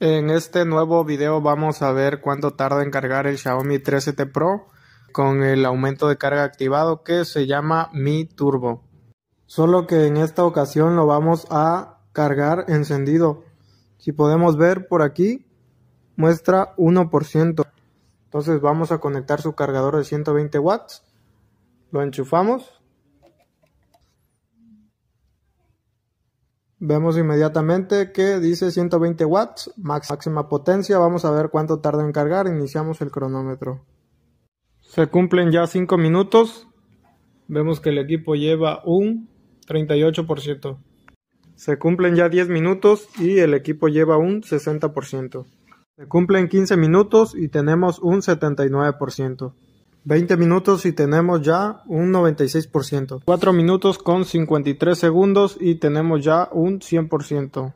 En este nuevo video vamos a ver cuánto tarda en cargar el Xiaomi 13T Pro con el aumento de carga activado que se llama Mi Turbo. Solo que en esta ocasión lo vamos a cargar encendido. Si podemos ver por aquí, muestra 1%. Entonces vamos a conectar su cargador de 120 watts. Lo enchufamos. Vemos inmediatamente que dice 120 watts, máxima potencia. Vamos a ver cuánto tarda en cargar. Iniciamos el cronómetro. Se cumplen ya 5 minutos. Vemos que el equipo lleva un 38%. Se cumplen ya 10 minutos y el equipo lleva un 60%. Se cumplen 15 minutos y tenemos un 79%. 20 minutos y tenemos ya un 96%. 4 minutos con 53 segundos y tenemos ya un 100%.